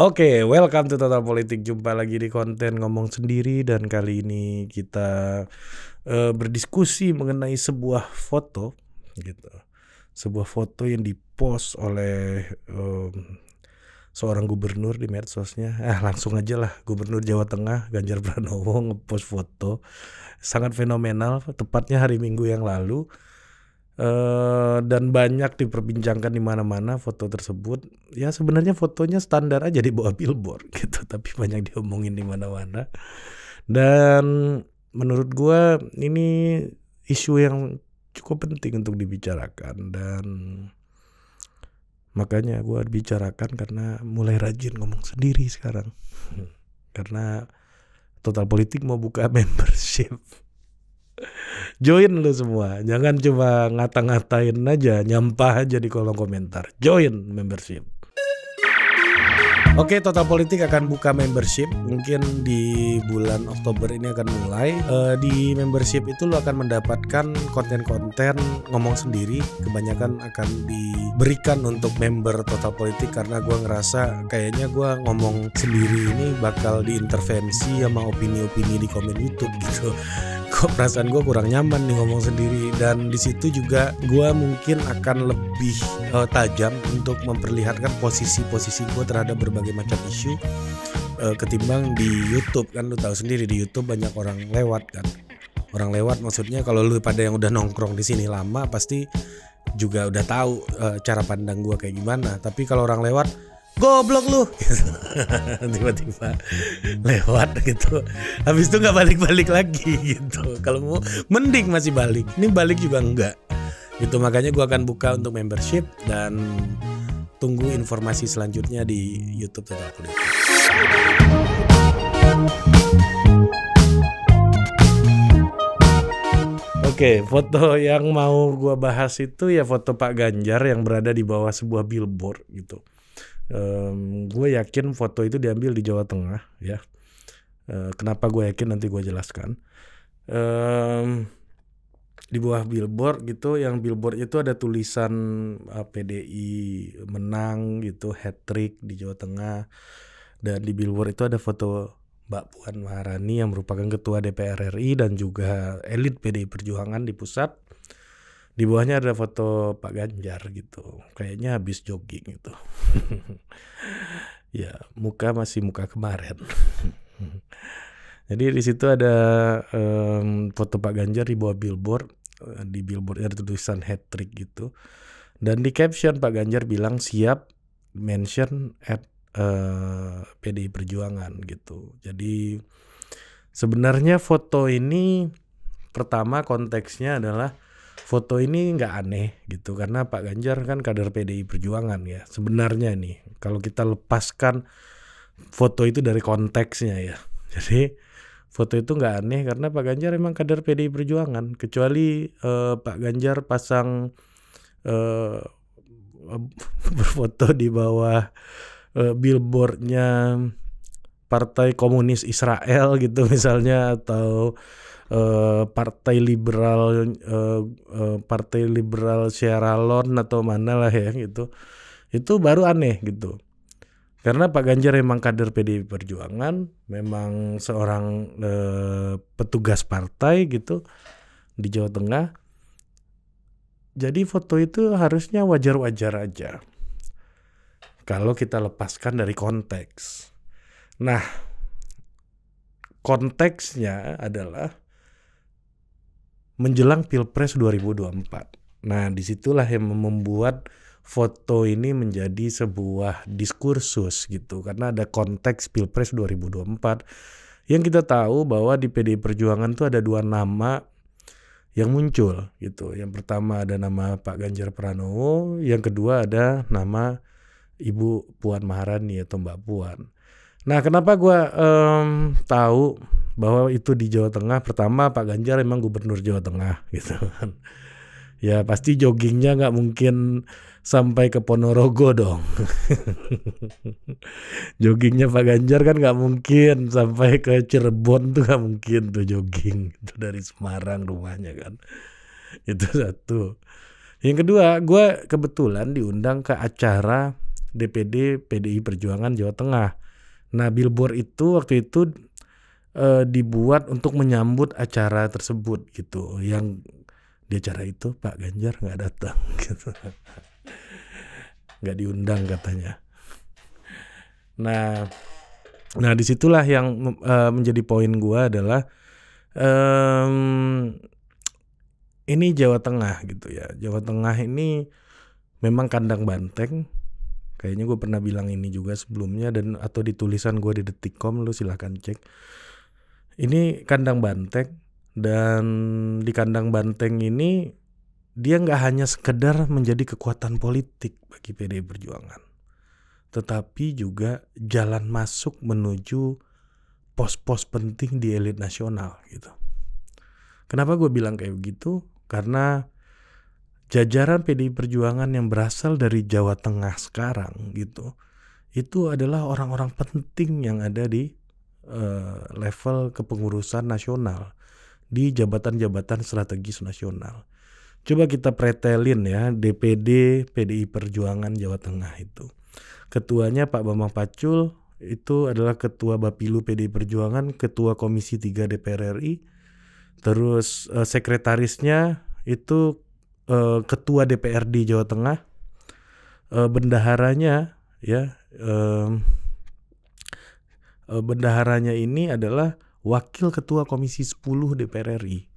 Oke, okay, welcome to Total Politik. Jumpa lagi di konten ngomong sendiri dan kali ini kita uh, berdiskusi mengenai sebuah foto, gitu. Sebuah foto yang dipost oleh um, seorang gubernur di medsosnya. Ah, langsung aja lah, Gubernur Jawa Tengah Ganjar Pranowo ngepost foto sangat fenomenal, tepatnya hari Minggu yang lalu Uh, dan banyak diperbincangkan di mana-mana foto tersebut. Ya sebenarnya fotonya standar aja di bawah billboard gitu, tapi banyak diomongin di mana-mana. Dan menurut gua ini isu yang cukup penting untuk dibicarakan dan makanya gua bicarakan karena mulai rajin ngomong sendiri sekarang. karena total politik mau buka membership. Join lu semua. Jangan cuma ngata-ngatain aja, nyampah aja di kolom komentar. Join membership. Oke, okay, Total Politik akan buka membership. Mungkin di bulan Oktober ini akan mulai. E, di membership itu lo akan mendapatkan konten-konten ngomong sendiri. Kebanyakan akan diberikan untuk member Total Politik karena gue ngerasa kayaknya gue ngomong sendiri ini bakal diintervensi sama opini-opini di komen YouTube gitu kok perasaan gue kurang nyaman nih ngomong sendiri dan di situ juga gue mungkin akan lebih uh, tajam untuk memperlihatkan posisi-posisi gue terhadap berbagai macam isu uh, ketimbang di YouTube kan lu tahu sendiri di YouTube banyak orang lewat kan orang lewat maksudnya kalau lu pada yang udah nongkrong di sini lama pasti juga udah tahu uh, cara pandang gue kayak gimana tapi kalau orang lewat goblok lu tiba-tiba lewat gitu habis itu nggak balik-balik lagi gitu kalau mau mending masih balik ini balik juga enggak gitu makanya gua akan buka untuk membership dan tunggu informasi selanjutnya di YouTube Total Kulit. Oke, okay, foto yang mau gua bahas itu ya foto Pak Ganjar yang berada di bawah sebuah billboard gitu um, gue yakin foto itu diambil di Jawa Tengah ya uh, kenapa gue yakin nanti gue jelaskan um, di bawah billboard gitu yang billboard itu ada tulisan uh, eh, PDI menang gitu hat trick di Jawa Tengah dan di billboard itu ada foto Mbak Puan Maharani yang merupakan ketua DPR RI dan juga elit PDI Perjuangan di pusat di bawahnya ada foto Pak Ganjar gitu kayaknya habis jogging gitu ya muka masih muka kemarin jadi di situ ada um, foto Pak Ganjar di bawah billboard eh, di billboardnya ada tulisan hat trick gitu dan di caption Pak Ganjar bilang siap mention at uh, eh, PDI Perjuangan gitu jadi sebenarnya foto ini pertama konteksnya adalah foto ini nggak aneh gitu karena Pak Ganjar kan kader PDI Perjuangan ya sebenarnya nih kalau kita lepaskan foto itu dari konteksnya ya jadi foto itu nggak aneh karena Pak Ganjar emang kader PDI Perjuangan kecuali eh, Pak Ganjar pasang eh, berfoto di bawah eh, billboardnya Partai Komunis Israel gitu misalnya atau uh, partai liberal uh, uh, partai liberal Sierra Leone atau mana lah ya gitu itu baru aneh gitu karena Pak Ganjar memang kader PDI Perjuangan memang seorang uh, petugas partai gitu di Jawa Tengah jadi foto itu harusnya wajar-wajar aja kalau kita lepaskan dari konteks Nah, konteksnya adalah menjelang Pilpres 2024. Nah, disitulah yang membuat foto ini menjadi sebuah diskursus gitu karena ada konteks Pilpres 2024 yang kita tahu bahwa di PDI Perjuangan itu ada dua nama yang muncul gitu. Yang pertama ada nama Pak Ganjar Pranowo, yang kedua ada nama Ibu Puan Maharani atau Mbak Puan. Nah, kenapa gue um, tahu bahwa itu di Jawa Tengah? Pertama, Pak Ganjar emang gubernur Jawa Tengah, gitu kan. Ya pasti joggingnya nggak mungkin sampai ke Ponorogo dong. joggingnya Pak Ganjar kan nggak mungkin sampai ke Cirebon tuh nggak mungkin tuh jogging itu dari Semarang rumahnya kan. Itu satu. Yang kedua, gue kebetulan diundang ke acara DPD PDI Perjuangan Jawa Tengah Nah, billboard itu waktu itu e, dibuat untuk menyambut acara tersebut gitu. Yang di acara itu Pak Ganjar nggak datang gitu. nggak diundang katanya. Nah, nah disitulah yang e, menjadi poin gua adalah e, ini Jawa Tengah gitu ya. Jawa Tengah ini memang kandang banteng kayaknya gue pernah bilang ini juga sebelumnya dan atau di tulisan gue di detikcom lu silahkan cek ini kandang banteng dan di kandang banteng ini dia nggak hanya sekedar menjadi kekuatan politik bagi PDI Perjuangan tetapi juga jalan masuk menuju pos-pos penting di elit nasional gitu. Kenapa gue bilang kayak begitu? Karena jajaran PDI Perjuangan yang berasal dari Jawa Tengah sekarang gitu itu adalah orang-orang penting yang ada di uh, level kepengurusan nasional di jabatan-jabatan strategis nasional. Coba kita pretelin ya DPD PDI Perjuangan Jawa Tengah itu. Ketuanya Pak Bambang Pacul itu adalah ketua Bapilu PDI Perjuangan, ketua Komisi 3 DPR RI. Terus uh, sekretarisnya itu uh, ketua DPRD Jawa Tengah, uh, bendaharanya ya, uh, uh, bendaharanya ini adalah wakil ketua Komisi 10 DPR RI.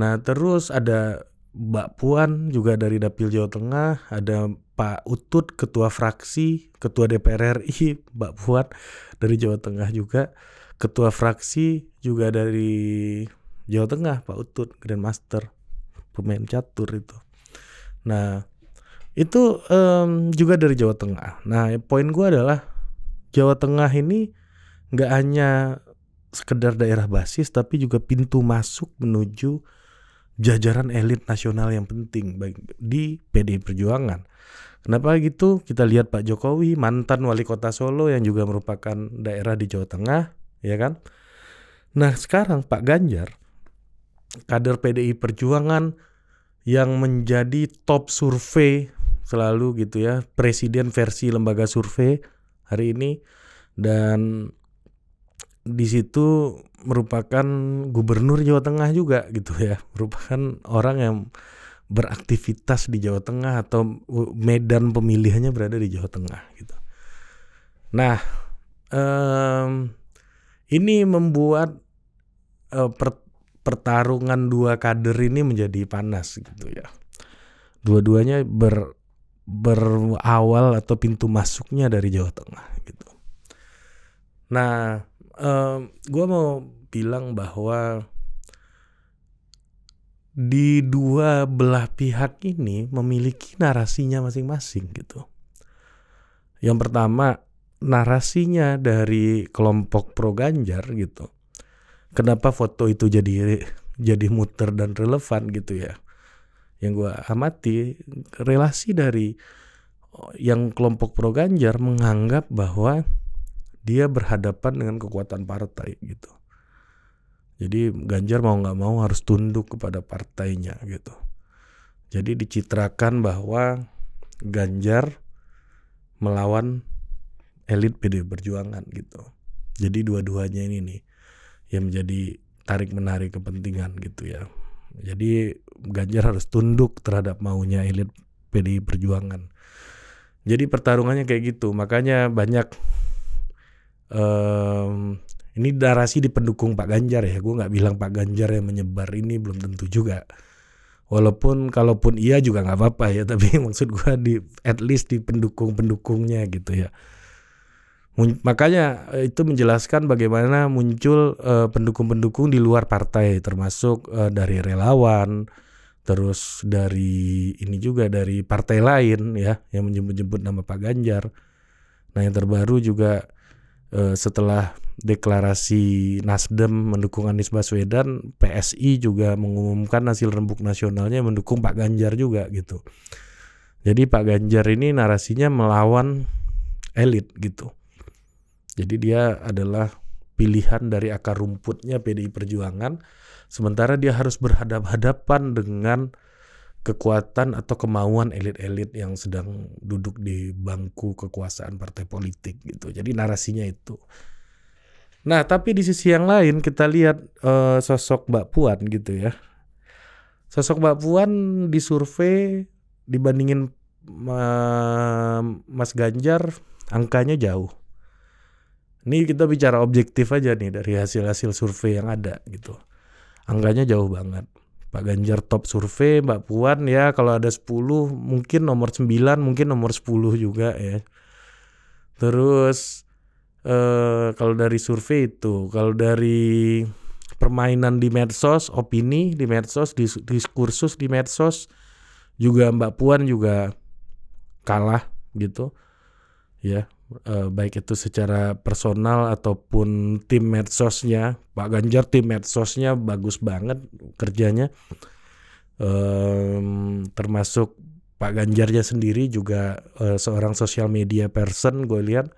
Nah terus ada Mbak Puan juga dari Dapil Jawa Tengah, ada Pak Utut ketua fraksi, ketua DPR RI, Mbak Puan dari Jawa Tengah juga, ketua fraksi juga dari Jawa Tengah Pak Utut Grandmaster pemain catur itu. Nah, itu um, juga dari Jawa Tengah. Nah, poin gue adalah Jawa Tengah ini nggak hanya sekedar daerah basis, tapi juga pintu masuk menuju jajaran elit nasional yang penting di PDI Perjuangan. Kenapa gitu? Kita lihat Pak Jokowi, mantan wali kota Solo yang juga merupakan daerah di Jawa Tengah, ya kan? Nah sekarang Pak Ganjar, kader PDI Perjuangan yang menjadi top survei selalu gitu ya presiden versi lembaga survei hari ini dan di situ merupakan gubernur Jawa Tengah juga gitu ya merupakan orang yang beraktivitas di Jawa Tengah atau medan pemilihannya berada di Jawa Tengah gitu. Nah, um, ini membuat uh, per, pertarungan dua kader ini menjadi panas gitu ya. Dua-duanya ber berawal atau pintu masuknya dari Jawa Tengah gitu. Nah, eh, gue mau bilang bahwa di dua belah pihak ini memiliki narasinya masing-masing gitu. Yang pertama narasinya dari kelompok pro Ganjar gitu kenapa foto itu jadi jadi muter dan relevan gitu ya yang gue amati relasi dari oh, yang kelompok pro Ganjar menganggap bahwa dia berhadapan dengan kekuatan partai gitu jadi Ganjar mau nggak mau harus tunduk kepada partainya gitu jadi dicitrakan bahwa Ganjar melawan elit PD Perjuangan gitu jadi dua-duanya ini nih yang menjadi tarik menarik kepentingan gitu ya. Jadi Ganjar harus tunduk terhadap maunya elit PDI Perjuangan. Jadi pertarungannya kayak gitu, makanya banyak um, ini darasi di pendukung Pak Ganjar ya. Gue nggak bilang Pak Ganjar yang menyebar ini belum tentu juga. Walaupun kalaupun iya juga nggak apa-apa ya, tapi maksud gue di at least di pendukung pendukungnya gitu ya makanya eh, itu menjelaskan bagaimana muncul pendukung eh, pendukung-pendukung di luar partai termasuk uh, dari relawan terus dari ini juga dari partai lain ya yang menyebut-nyebut nama Pak Ganjar nah yang terbaru juga uh, setelah deklarasi Nasdem mendukung Anies Baswedan PSI juga mengumumkan hasil rembuk nasionalnya mendukung Pak Ganjar juga gitu jadi Pak Ganjar ini narasinya melawan elit gitu jadi dia adalah pilihan dari akar rumputnya PDI Perjuangan, sementara dia harus berhadapan dengan kekuatan atau kemauan elit-elit yang sedang duduk di bangku kekuasaan partai politik gitu. Jadi narasinya itu. Nah, tapi di sisi yang lain kita lihat uh, sosok Mbak Puan gitu ya. Sosok Mbak Puan di survei dibandingin uh, Mas Ganjar angkanya jauh ini kita bicara objektif aja nih dari hasil-hasil survei yang ada gitu. Angkanya jauh banget. Pak Ganjar top survei, Mbak Puan ya kalau ada 10 mungkin nomor 9, mungkin nomor 10 juga ya. Terus eh kalau dari survei itu, kalau dari permainan di medsos, opini di medsos, diskursus di medsos juga Mbak Puan juga kalah gitu. Ya, Eh, baik itu secara personal ataupun tim medsosnya Pak Ganjar tim medsosnya bagus banget kerjanya um, termasuk Pak Ganjarnya sendiri juga uh, seorang sosial media person gue lihat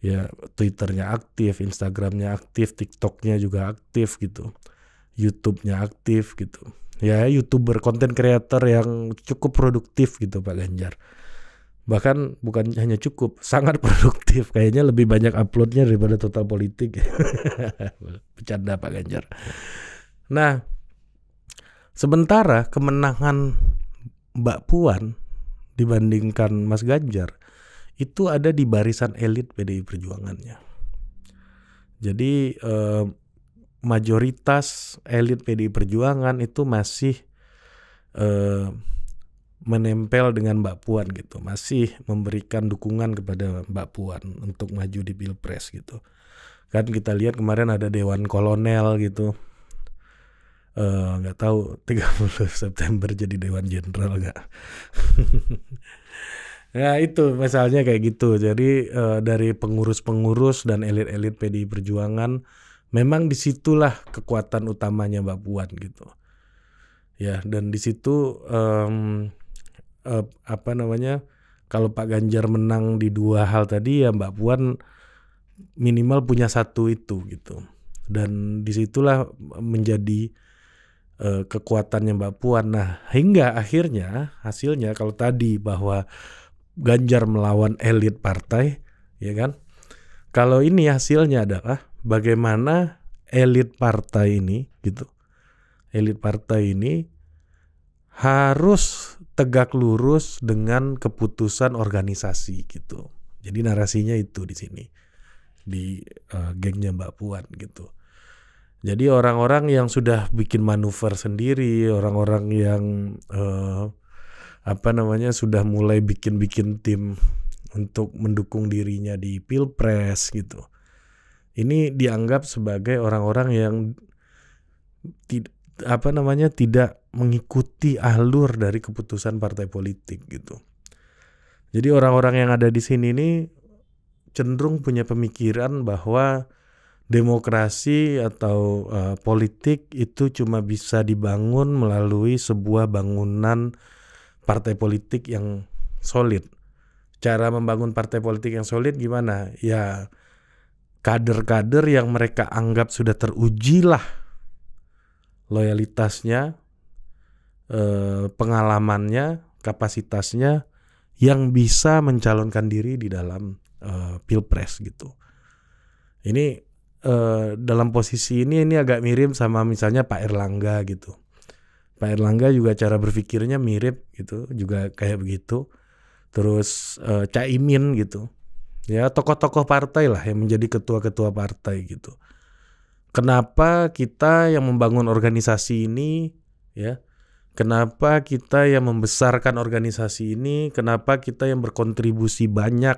ya Twitternya aktif, Instagramnya aktif, TikToknya juga aktif gitu, YouTube-nya aktif gitu, ya YouTuber konten kreator yang cukup produktif gitu Pak Ganjar bahkan bukan hanya cukup sangat produktif kayaknya lebih banyak uploadnya daripada total politik bercanda Pak Ganjar nah sementara kemenangan Mbak Puan dibandingkan Mas Ganjar itu ada di barisan elit PDI Perjuangannya jadi eh, mayoritas elit PDI Perjuangan itu masih eh, menempel dengan Mbak Puan gitu, masih memberikan dukungan kepada Mbak Puan untuk maju di pilpres gitu. Kan kita lihat kemarin ada Dewan Kolonel gitu, eh, nggak uh, tahu 30 September jadi Dewan Jenderal nggak. nah itu misalnya kayak gitu. Jadi uh, dari pengurus-pengurus dan elit-elit PDI Perjuangan, memang disitulah kekuatan utamanya Mbak Puan gitu. Ya dan disitu. Um, uh, apa namanya kalau Pak Ganjar menang di dua hal tadi ya Mbak Puan minimal punya satu itu gitu dan disitulah menjadi uh, kekuatannya Mbak Puan. Nah hingga akhirnya hasilnya kalau tadi bahwa Ganjar melawan elit partai, ya kan? Kalau ini hasilnya adalah bagaimana elit partai ini, gitu. Elit partai ini harus tegak lurus dengan keputusan organisasi gitu. Jadi narasinya itu di sini di uh, gengnya Mbak Puan gitu. Jadi orang-orang yang sudah bikin manuver sendiri, orang-orang yang uh, apa namanya sudah mulai bikin-bikin tim untuk mendukung dirinya di pilpres gitu. Ini dianggap sebagai orang-orang yang apa namanya tidak mengikuti alur dari keputusan partai politik gitu. Jadi orang-orang yang ada di sini ini cenderung punya pemikiran bahwa demokrasi atau uh, politik itu cuma bisa dibangun melalui sebuah bangunan partai politik yang solid. Cara membangun partai politik yang solid gimana? Ya kader-kader yang mereka anggap sudah terujilah loyalitasnya Eh, pengalamannya, kapasitasnya yang bisa mencalonkan diri di dalam uh, pilpres gitu. Ini uh, dalam posisi ini ini agak mirip sama misalnya Pak Erlangga gitu. Pak Erlangga juga cara berpikirnya mirip gitu, juga kayak begitu. Terus Caimin gitu. Ya, tokoh-tokoh partai lah yang menjadi ketua-ketua partai gitu kenapa kita yang membangun organisasi ini ya Kenapa kita yang membesarkan organisasi ini, kenapa kita yang berkontribusi banyak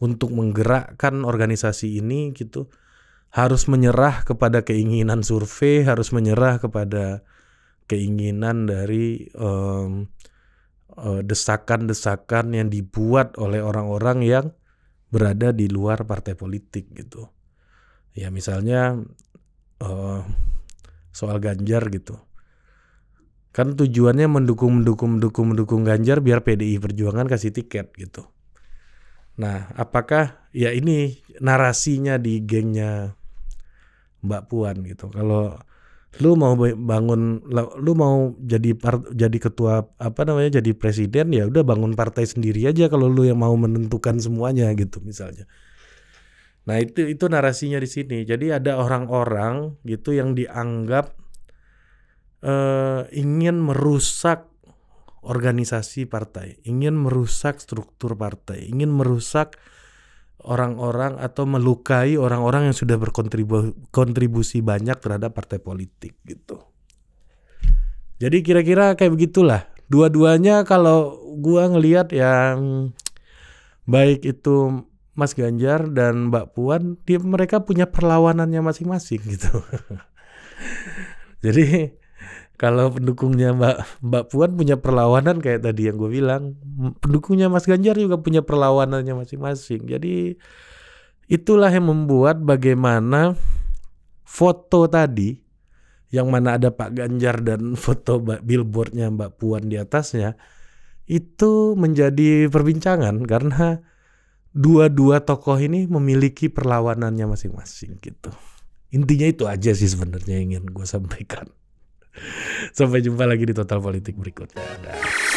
untuk menggerakkan organisasi ini gitu harus menyerah kepada keinginan survei, harus menyerah kepada keinginan dari um, desakan-desakan yang dibuat oleh orang-orang yang berada di luar partai politik gitu. Ya misalnya uh, soal Ganjar gitu Kan tujuannya mendukung mendukung mendukung mendukung Ganjar biar PDI Perjuangan kasih tiket gitu. Nah, apakah ya ini narasinya di gengnya Mbak Puan gitu. Kalau lu mau bangun lu mau jadi part, jadi ketua apa namanya jadi presiden ya udah bangun partai sendiri aja kalau lu yang mau menentukan semuanya gitu misalnya. Nah, itu itu narasinya di sini. Jadi ada orang-orang gitu yang dianggap uh, ingin merusak organisasi partai, ingin merusak struktur partai, ingin merusak orang-orang atau melukai orang-orang yang sudah berkontribusi banyak terhadap partai politik gitu. Jadi kira-kira kayak begitulah. Dua-duanya kalau gua ngelihat yang baik itu Mas Ganjar dan Mbak Puan, dia mereka punya perlawanannya masing-masing gitu. Jadi kalau pendukungnya Mbak Mbak Puan punya perlawanan kayak tadi yang gue bilang, pendukungnya Mas Ganjar juga punya perlawanannya masing-masing. Jadi itulah yang membuat bagaimana foto tadi yang mana ada Pak Ganjar dan foto billboardnya Mbak Puan di atasnya itu menjadi perbincangan karena dua-dua tokoh ini memiliki perlawanannya masing-masing gitu. Intinya itu aja sih sebenarnya ingin gue sampaikan. Sampai jumpa lagi di Total Politik berikutnya. Dah.